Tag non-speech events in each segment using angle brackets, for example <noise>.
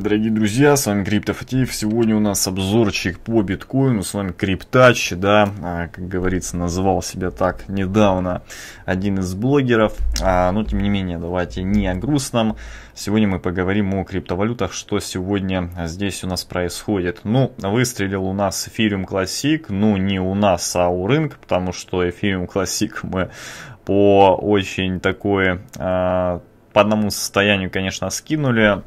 Дорогие друзья, с вами Криптофатиев. Сегодня у нас обзорчик по биткоину. С вами Криптач, да, а, как говорится, называл себя так недавно один из блогеров. А, но тем не менее, давайте не о грустном. Сегодня мы поговорим о криптовалютах, что сегодня здесь у нас происходит. Ну, выстрелил у нас эфириум классик, ну не у нас, а у рынка, потому что эфириум классик мы по очень такое, а, по одному состоянию, конечно, скинули.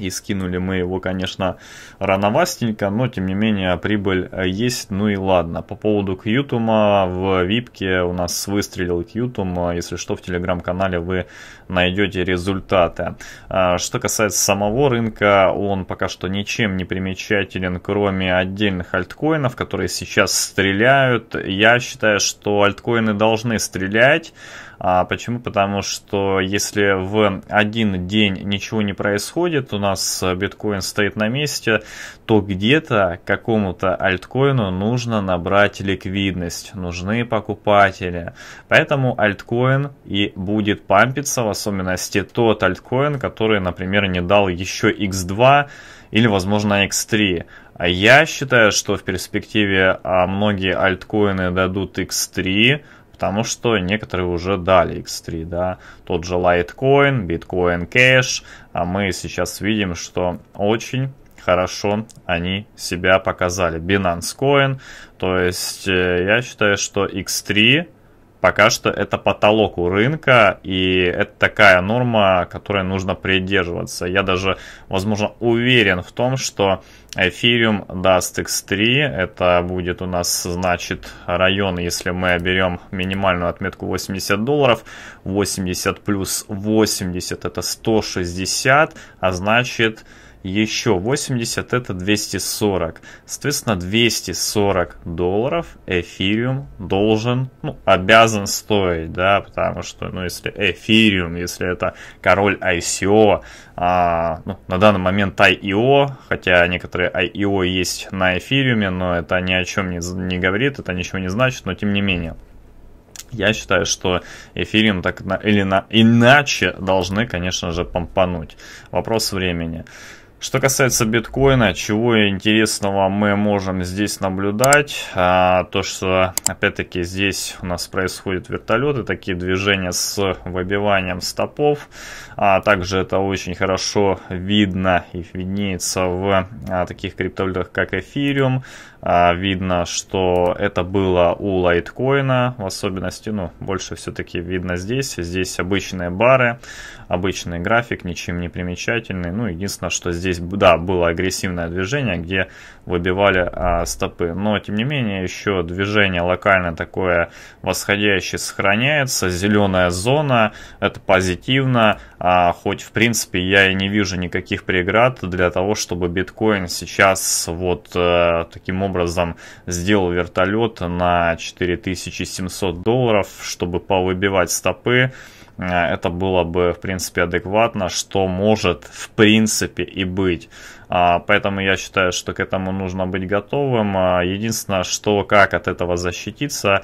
И скинули мы его, конечно, рановастенько, но тем не менее прибыль э, есть, ну и ладно. По поводу Кьютума, в випке у нас выстрелил Кьютум, э, если что, в телеграм-канале вы найдете результаты. Э, что касается самого рынка, он пока что ничем не примечателен, кроме отдельных альткоинов, которые сейчас стреляют. Я считаю, что альткоины должны стрелять. А почему? Потому что если в один день ничего не происходит, то нас нас э, биткоин стоит на месте, то где-то какому-то альткоину нужно набрать ликвидность, нужны покупатели. Поэтому альткоин и будет пампиться, в особенности тот альткоин, который, например, не дал еще X2 или, возможно, X3. Я считаю, что в перспективе а, многие альткоины дадут X3, потому что некоторые уже дали X3, да, тот же Litecoin, Bitcoin Cash, а мы сейчас видим, что очень хорошо они себя показали. Binance Coin, то есть э, я считаю, что X3 пока что это потолок у рынка, и это такая норма, которой нужно придерживаться. Я даже, возможно, уверен в том, что эфириум даст x3, это будет у нас, значит, район, если мы берем минимальную отметку 80 долларов, 80 плюс 80 это 160, а значит еще 80 это 240. Соответственно, 240 долларов эфириум должен, ну, обязан стоить, да, потому что, ну, если эфириум, если это король ICO, а, ну, на данный момент IEO, хотя некоторые IEO есть на эфириуме, но это ни о чем не, не говорит, это ничего не значит, но тем не менее. Я считаю, что эфириум так на, или на, иначе должны, конечно же, помпануть. Вопрос времени. Что касается биткоина, чего интересного мы можем здесь наблюдать, а, то что опять-таки здесь у нас происходят вертолеты, такие движения с выбиванием стопов, а также это очень хорошо видно и виднеется в а, таких криптовалютах, как эфириум, а, видно, что это было у лайткоина, в особенности, ну, больше все-таки видно здесь. Здесь обычные бары, обычный график, ничем не примечательный. Ну, единственное, что здесь, да, было агрессивное движение, где выбивали а, стопы. Но, тем не менее, еще движение локальное такое восходящее сохраняется. Зеленая зона, это позитивно, а, хоть, в принципе, я и не вижу никаких преград для того, чтобы биткоин сейчас вот а, таким образом образом сделал вертолет на 4700 долларов, чтобы повыбивать стопы э, это было бы, в принципе, адекватно, что может, в принципе, и быть. А, поэтому я считаю, что к этому нужно быть готовым. А, единственное, что как от этого защититься,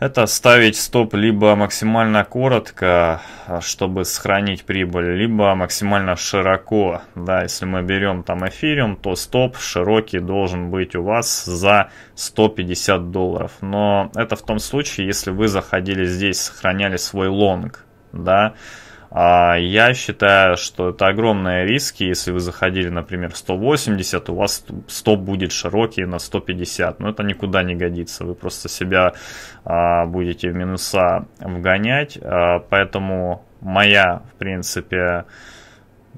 это ставить стоп либо максимально коротко, а, чтобы сохранить прибыль, либо максимально широко. Да, если мы берем там эфириум, то стоп широкий должен быть у вас за 150 долларов. Но это в том случае, если вы заходили здесь, сохраняли свой лонг, да, а, я считаю, что это огромные риски. Если вы заходили, например, в 180, у вас стоп будет широкий на 150. Но это никуда не годится. Вы просто себя а, будете в минуса вгонять. А, поэтому моя, в принципе,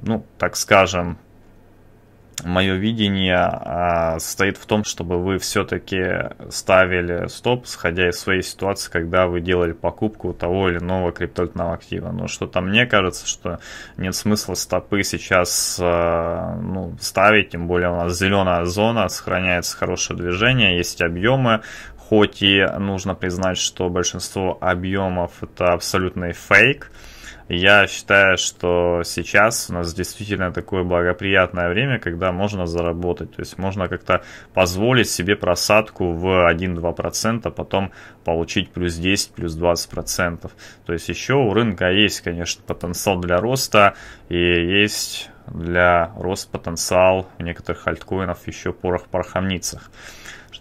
ну, так скажем, мое видение а, состоит в том, чтобы вы все-таки ставили стоп, сходя из своей ситуации, когда вы делали покупку того или иного криптовалютного актива. Но что-то мне кажется, что нет смысла стопы сейчас а, ну, ставить, тем более у нас зеленая зона, сохраняется хорошее движение, есть объемы, хоть и нужно признать, что большинство объемов это абсолютный фейк, я считаю, что сейчас у нас действительно такое благоприятное время, когда можно заработать. То есть можно как-то позволить себе просадку в 1-2%, потом получить плюс 10, плюс 20%. То есть еще у рынка есть, конечно, потенциал для роста и есть для роста потенциал у некоторых альткоинов еще порох пороховницах. пороховницах.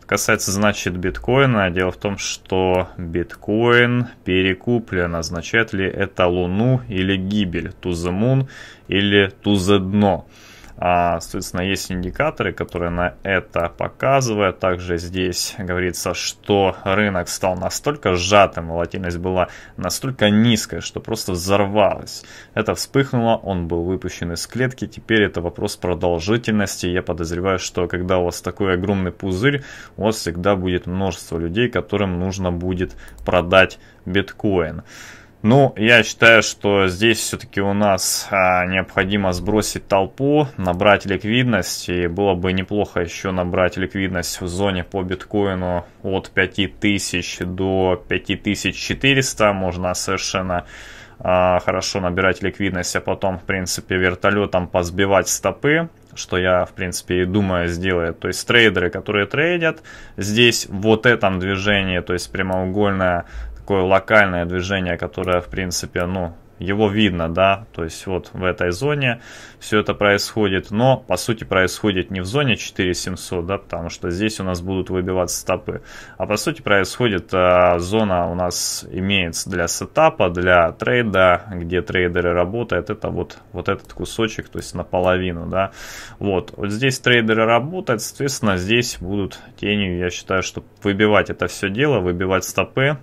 Касается, значит, биткоина. Дело в том, что биткоин перекуплен. Означает ли это луну или гибель? To the moon или to the дно? No? А, соответственно, есть индикаторы, которые на это показывают. Также здесь говорится, что рынок стал настолько сжатым, волатильность была настолько низкая, что просто взорвалась. Это вспыхнуло, он был выпущен из клетки. Теперь это вопрос продолжительности. Я подозреваю, что когда у вас такой огромный пузырь, у вас всегда будет множество людей, которым нужно будет продать биткоин. Ну, я считаю, что здесь все-таки у нас а, необходимо сбросить толпу, набрать ликвидность, и было бы неплохо еще набрать ликвидность в зоне по биткоину от 5000 до 5400, можно совершенно а, хорошо набирать ликвидность, а потом, в принципе, вертолетом позбивать стопы, что я, в принципе, и думаю сделает. То есть трейдеры, которые трейдят здесь вот этом движении, то есть прямоугольная такое локальное движение, которое, в принципе, ну, его видно, да, то есть вот в этой зоне все это происходит, но по сути происходит не в зоне 4700, да, потому что здесь у нас будут выбиваться стопы, а по сути происходит э, зона у нас имеется для сетапа, для трейда, где трейдеры работают, это вот, вот этот кусочек, то есть наполовину, да, вот, вот здесь трейдеры работают, соответственно, здесь будут тенью, я считаю, что выбивать это все дело, выбивать стопы,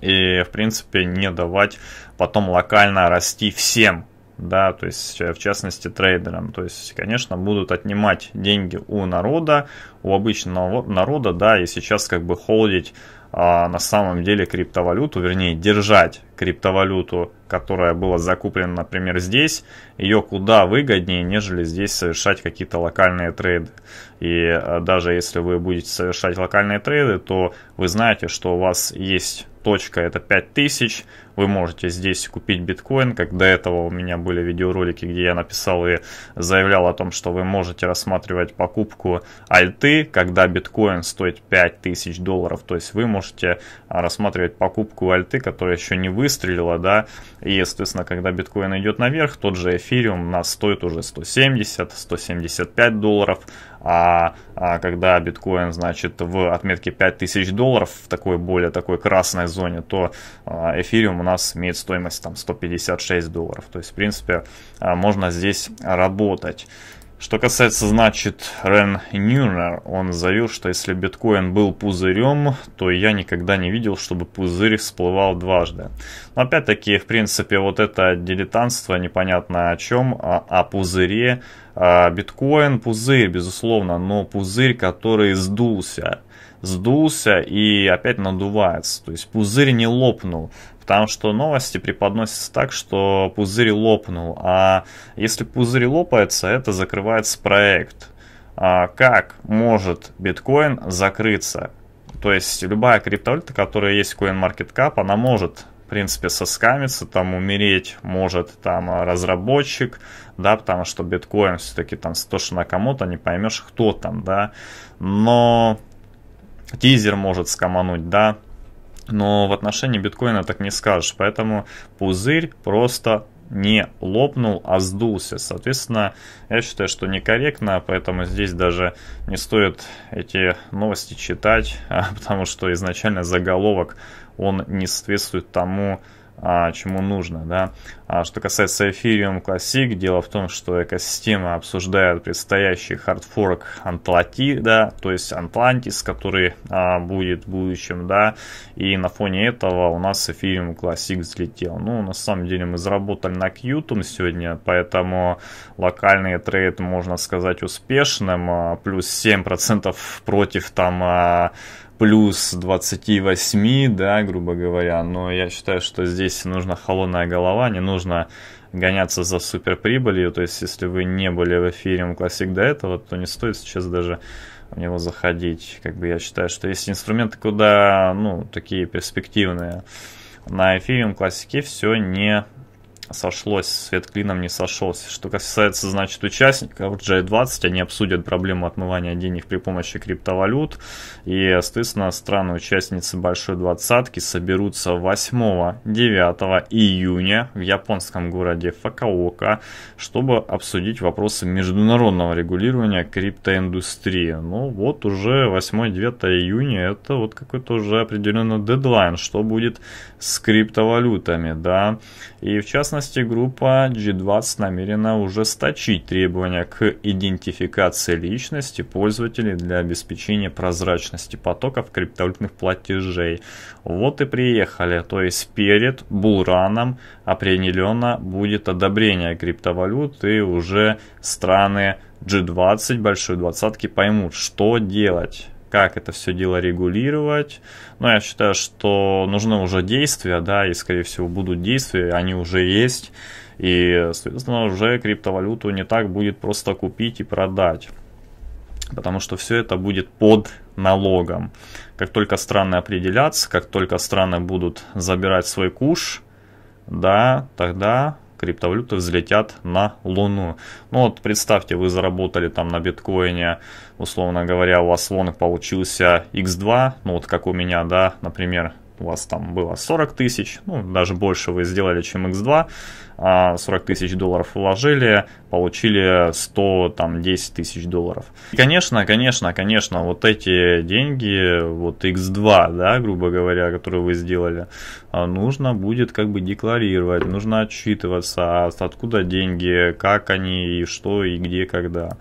и, в принципе, не давать потом локально расти всем, да, то есть, э, в частности, трейдерам. То есть, конечно, будут отнимать деньги у народа, у обычного народа, да, и сейчас как бы холдить а, на самом деле криптовалюту, вернее держать криптовалюту, которая была закуплена, например, здесь, ее куда выгоднее, нежели здесь совершать какие-то локальные трейды. И а, даже если вы будете совершать локальные трейды, то вы знаете, что у вас есть точка, это 5000, вы можете здесь купить биткоин, как до этого у меня были видеоролики, где я написал и заявлял о том, что вы можете рассматривать покупку альты, когда биткоин стоит 5000 долларов, то есть вы можете можете а, рассматривать покупку альты, которая еще не выстрелила, да, и, естественно, когда биткоин идет наверх, тот же эфириум у нас стоит уже 170-175 долларов, а, а когда биткоин, значит, в отметке 5000 долларов, в такой более такой красной зоне, то а, эфириум у нас имеет стоимость там 156 долларов. То есть, в принципе, а, можно здесь работать. Что касается, значит, Рен Нюнер, он заявил, что если биткоин был пузырем, то я никогда не видел, чтобы пузырь всплывал дважды. Но опять-таки, в принципе, вот это дилетантство непонятно о чем, а о пузыре, а, биткоин пузырь, безусловно, но пузырь, который сдулся. Сдулся и опять надувается. То есть пузырь не лопнул. Потому что новости преподносятся так, что пузырь лопнул. А если пузырь лопается, это закрывается проект. А как может биткоин закрыться? То есть любая криптовалюта, которая есть в CoinMarketCap, она может в принципе, соскамиться, там умереть может там разработчик, да, потому что биткоин все-таки там кому-то, не поймешь, кто там, да, но тизер может скомануть, да, но в отношении биткоина так не скажешь, поэтому пузырь просто не лопнул, а сдулся. Соответственно, я считаю, что некорректно, поэтому здесь даже не стоит эти новости читать, <laughs> а, потому что изначально заголовок, он не соответствует тому, а чему нужно. Да? А что касается Ethereum Classic, дело в том, что экосистема обсуждает предстоящий хардфорк Антлати, да, то есть Антлантис, который а, будет в будущем, да, и на фоне этого у нас Ethereum Classic взлетел. Ну, на самом деле мы заработали на Qtum сегодня, поэтому локальный трейд, можно сказать, успешным, а, плюс 7% против там а, плюс 28, да, грубо говоря. Но я считаю, что здесь нужна холодная голова, не нужно гоняться за суперприбылью. То есть, если вы не были в эфире Классик до этого, то не стоит сейчас даже в него заходить. Как бы я считаю, что есть инструменты, куда, ну, такие перспективные. На Ethereum классике все не сошлось, свет клином не сошелся. Что касается, значит, участников G20, они обсудят проблему отмывания денег при помощи криптовалют. И, естественно, страны-участницы Большой Двадцатки соберутся 8-9 июня в японском городе Факаока, чтобы обсудить вопросы международного регулирования криптоиндустрии. Ну, вот уже 8-9 июня, это вот какой-то уже определенный дедлайн, что будет с криптовалютами, да. И, в частности, частности, группа G20 намерена ужесточить требования к идентификации личности пользователей для обеспечения прозрачности потоков криптовалютных платежей. Вот и приехали, то есть перед Булраном определенно будет одобрение криптовалют и уже страны G20, большой двадцатки поймут, что делать как это все дело регулировать. Но ну, я считаю, что нужны уже действия, да, и, скорее всего, будут действия, они уже есть. И, соответственно, уже криптовалюту не так будет просто купить и продать. Потому что все это будет под налогом. Как только страны определятся, как только страны будут забирать свой куш, да, тогда криптовалюты взлетят на Луну. Ну вот представьте, вы заработали там на биткоине, условно говоря, у вас лонг получился x2, ну вот как у меня, да, например, у вас там было 40 тысяч, ну даже больше вы сделали, чем x2, 40 а, тысяч долларов вложили, получили 100, там, 10 тысяч долларов. И, конечно, конечно, конечно, вот эти деньги, вот x2, да, грубо говоря, которые вы сделали, а, нужно будет как бы декларировать, нужно отчитываться, а откуда деньги, как они, и что, и где, когда.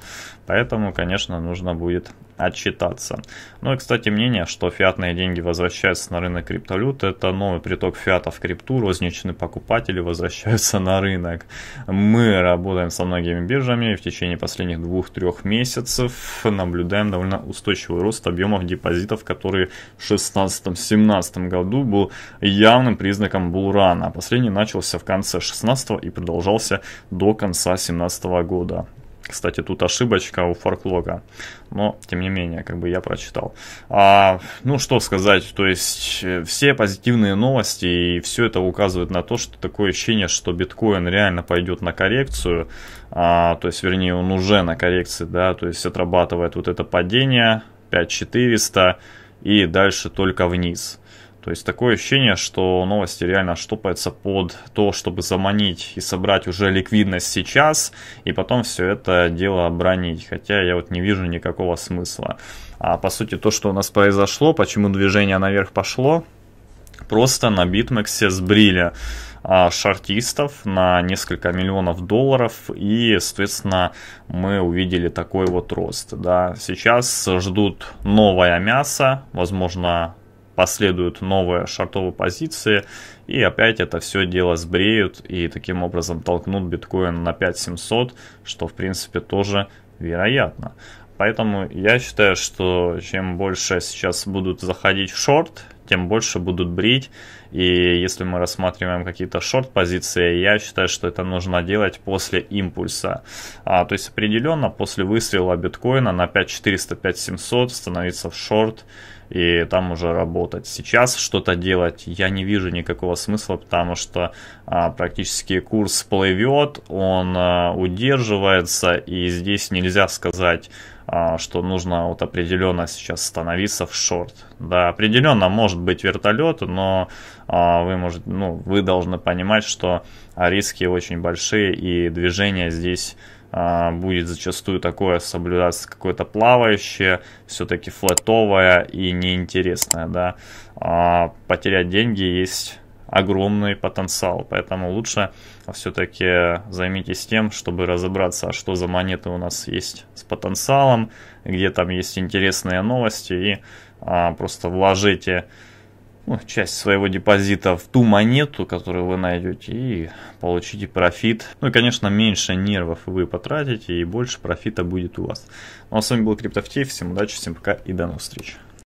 Поэтому, конечно, нужно будет отчитаться. Ну и, кстати, мнение, что фиатные деньги возвращаются на рынок криптовалют, это новый приток фиата в крипту, розничные покупатели возвращаются на рынок. Мы работаем со многими биржами и в течение последних двух-трех месяцев наблюдаем довольно устойчивый рост объемов депозитов, который в 2016-2017 году был явным признаком булрана. Последний начался в конце 2016 и продолжался до конца 2017 года. Кстати, тут ошибочка у форклога, но тем не менее, как бы я прочитал. А, ну что сказать, то есть э, все позитивные новости и все это указывает на то, что такое ощущение, что биткоин реально пойдет на коррекцию, а, то есть вернее он уже на коррекции, да, то есть отрабатывает вот это падение 5400 и дальше только вниз. То есть такое ощущение, что новости реально штопаются под то, чтобы заманить и собрать уже ликвидность сейчас, и потом все это дело обронить. Хотя я вот не вижу никакого смысла. А по сути то, что у нас произошло, почему движение наверх пошло, просто на битмексе сбрили а, шартистов на несколько миллионов долларов и, соответственно, мы увидели такой вот рост. Да. Сейчас ждут новое мясо, возможно, последуют новые шортовые позиции, и опять это все дело сбреют, и таким образом толкнут биткоин на 5700, что в принципе тоже вероятно. Поэтому я считаю, что чем больше сейчас будут заходить в шорт, тем больше будут брить. И если мы рассматриваем какие-то шорт-позиции, я считаю, что это нужно делать после импульса. А, то есть определенно после выстрела биткоина на 5400-5700 становиться в шорт – и там уже работать. Сейчас что-то делать я не вижу никакого смысла, потому что а, практически курс плывет, он а, удерживается, и здесь нельзя сказать, а, что нужно вот определенно сейчас становиться в шорт. Да, определенно может быть вертолет, но а, вы, может, ну, вы должны понимать, что а, риски очень большие, и движение здесь а, будет зачастую такое соблюдаться какое-то плавающее, все-таки флетовое и неинтересное, да. А потерять деньги есть огромный потенциал, поэтому лучше все-таки займитесь тем, чтобы разобраться, а что за монеты у нас есть с потенциалом, где там есть интересные новости и а, просто вложите ну, часть своего депозита в ту монету, которую вы найдете, и получите профит. Ну и, конечно, меньше нервов вы потратите, и больше профита будет у вас. Ну а с вами был CryptoFT, всем удачи, всем пока и до новых встреч.